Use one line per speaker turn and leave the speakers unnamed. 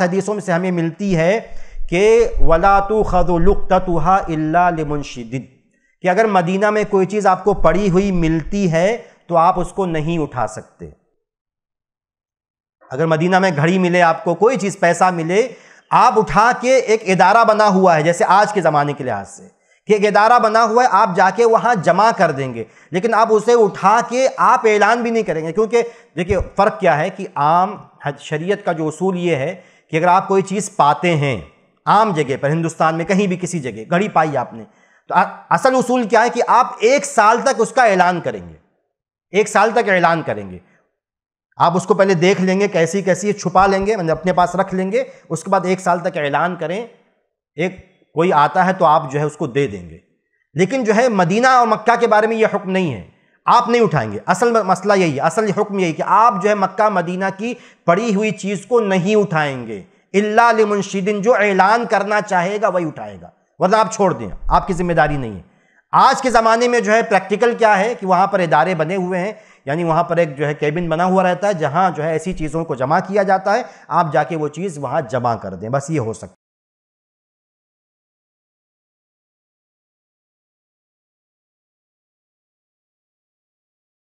हदीसों में से हमें मिलती है कि वला तो खदुलुकतहा कि अगर मदीना में कोई चीज़ आपको पड़ी हुई मिलती है तो आप उसको नहीं उठा सकते अगर मदीना में घड़ी मिले आपको कोई चीज़ पैसा मिले आप उठा के एक इदारा बना हुआ है जैसे आज के ज़माने के लिहाज से कि गदारा बना हुआ है आप जाके वहाँ जमा कर देंगे लेकिन आप उसे उठा के आप ऐलान भी नहीं करेंगे क्योंकि देखिए फ़र्क क्या है कि आम शरीयत का जो असूल ये है कि अगर आप कोई चीज़ पाते हैं आम जगह पर हिंदुस्तान में कहीं भी किसी जगह घड़ी पाई आपने तो आ, असल उसूल क्या है कि आप एक साल तक उसका ऐलान करेंगे एक साल तक ऐलान करेंगे आप उसको पहले देख लेंगे कैसी कैसी छुपा लेंगे मतलब अपने पास रख लेंगे उसके बाद एक साल तक ऐलान करें एक कोई आता है तो आप जो है उसको दे देंगे लेकिन जो है मदीना और मक्का के बारे में यह हुक्म नहीं है आप नहीं उठाएंगे असल मसला यही है असल हुक्म यही कि आप जो है मक्का मदीना की पड़ी हुई चीज़ को नहीं उठाएंगे इल्ला जो ऐलान करना चाहेगा वही उठाएगा वरना आप छोड़ दें आपकी जिम्मेदारी नहीं है आज के ज़माने में जो है प्रैक्टिकल क्या है कि वहाँ पर इदारे बने हुए हैं यानी वहाँ पर एक जो है केबिन बना हुआ रहता है जहाँ जो है ऐसी चीज़ों को जमा किया जाता है आप जाके वो चीज़ वहाँ जमा कर दें बस ये हो सकता है